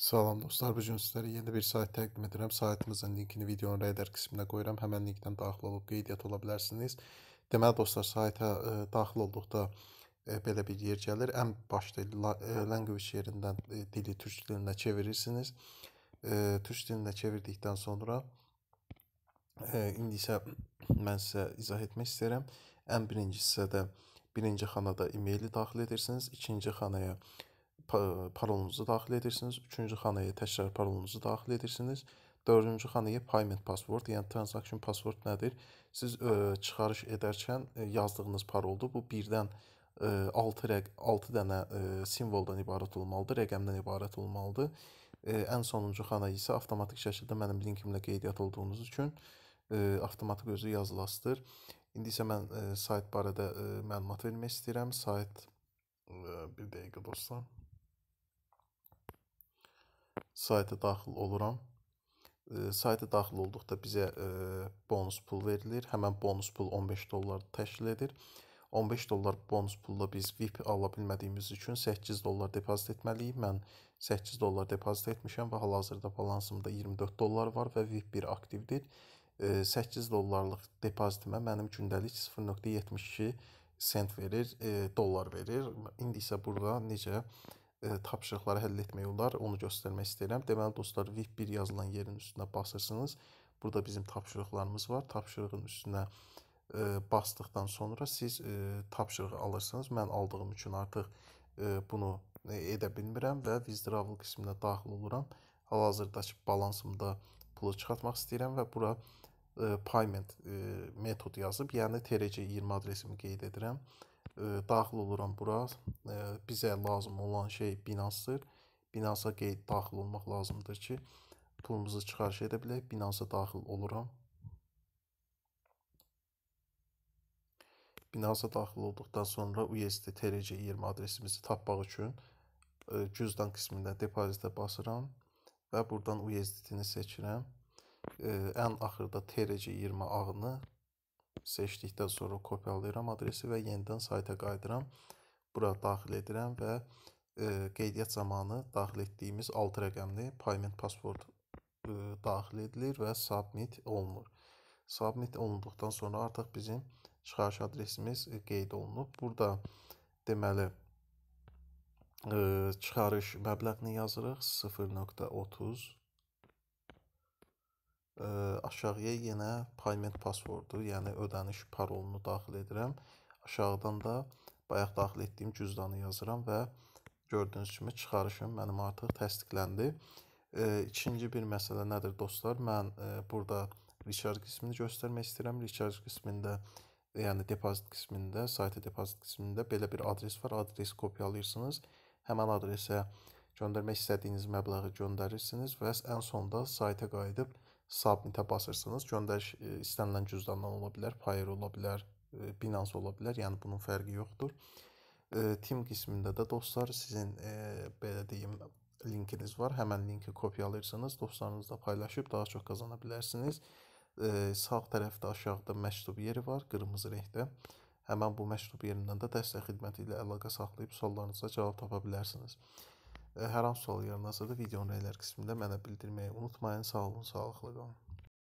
Salam dostlar, bu gün sizlərə yeni bir sayt təqdim edirəm. Saytımızın linkini videonun rəylər qisminə qoyuram. Həmən linkdən daxil olub qeydiyyat ola bilərsiniz. Deməli dostlar, sayta ə, e, daxil olduqda ə, e, belə bir yer gəlir. Ən başda e, language yerindən ə, dili türk dilinə çevirirsiniz. Ə, türk dilinə çevirdikdən sonra ə, indi isə mən sizə izah etmək istəyirəm. Ən birinci hissədə birinci xanada e-maili daxil edirsiniz, ikinci xanaya e parolunuzu daxil edirsiniz. Üçüncü xanaya təkrar parolunuzu daxil edirsiniz. Dördüncü xanaya payment password, yəni transaction password nədir? Siz ə, e, çıxarış edərkən ə, e, yazdığınız paroldur. Bu birdən ə, e, 6 rəq 6 dənə ə, simvoldan ibarət olmalıdır, rəqəmdən ibarət olmalıdır. Ə, ən sonuncu xana isə avtomatik şəkildə mənim linkimlə qeydiyyat olduğunuz üçün ə, avtomatik özü yazılasıdır. İndi isə mən ə, sayt barədə ə, məlumat vermək istəyirəm. Sayt ə, bir dəqiqə dostlar sayta daxil oluram. E, sayta daxil olduqda bizə e, bonus pul verilir. Həmən bonus pul 15 dollar təşkil edir. 15 dollar bonus pulla biz VIP ala bilmədiyimiz üçün 8 dollar depozit etməliyik. Mən 8 dollar depozit etmişəm və hal-hazırda balansımda 24 dollar var və VIP 1 aktivdir. 8 dollarlıq depozitimə mənim gündəlik 0.72 sent verir, e, dollar verir. İndi isə burada necə E, tapşırıqları həll etmək olar, onu göstərmək istəyirəm. Deməli dostlar, VIP1 yazılan yerin üstünə basırsınız. Burada bizim tapşırıqlarımız var. Tapşırığın üstünə ə, e, basdıqdan sonra siz ə, e, tapşırığı alırsınız. Mən aldığım üçün artıq ə, bunu edə bilmirəm və Wizdravel qisminə daxil oluram. Hal-hazırdakı balansımda pulu çıxartmaq istəyirəm və bura ə, payment ə, metod yazıb, yəni TRC20 adresimi qeyd edirəm daxil oluram bura. Bizə lazım olan şey Binance'dır. Binance'a qeyd daxil olmaq lazımdır ki, pulumuzu çıxarış edə bilək. Binance'a daxil oluram. Binance'a daxil olduqdan sonra USD TRC20 adresimizi tapmaq üçün cüzdan qismində depozitə basıram və buradan USDT-ni seçirəm. Ən axırda TRC20 ağını seçdikdən sonra kopyalayıram adresi və yenidən sayta qayıdıram. Bura daxil edirəm və e, qeydiyyat zamanı daxil etdiyimiz 6 rəqəmli payment pasport e, daxil edilir və submit olunur. Submit olunduqdan sonra artıq bizim çıxarış adresimiz e, qeyd olunub. Burada deməli e, çıxarış məbləğini yazırıq 0.30 aşağıya yenə payment passwordu, yəni ödəniş parolunu daxil edirəm. Aşağıdan da bayaq daxil etdiyim cüzdanı yazıram və gördüyünüz kimi çıxarışım mənim artıq təsdiqləndi. E, ikinci bir məsələ nədir dostlar? Mən e, burada recharge qismini göstərmək istəyirəm. Recharge qismində, yəni depozit qismində, saytı depozit qismində belə bir adres var. Adresi kopyalayırsınız. Həmin adresə göndərmək istədiyiniz məbləği göndərirsiniz və ən sonda sayta qayıdıb submitə basırsınız, göndəriş e, istənilən cüzdandan ola bilər, Payer ola bilər, Binance e, ola bilər, yəni bunun fərqi yoxdur. E, Team qismində də dostlar sizin belə deyim linkiniz var. Həmin linki kopyalayırsınız, dostlarınızla paylaşıb daha çox qazana bilərsiniz. Sağ tərəfdə aşağıda məktub yeri var, qırmızı rəngdə. Həmin bu məktub yerindən də dəstək xidməti ilə əlaqə saxlayıb suallarınıza cavab tapa bilərsiniz və hər hansı sual yaranarsa da videonun əylər qismində mənə bildirməyi unutmayın. Sağ olun, sağlıqla qalın.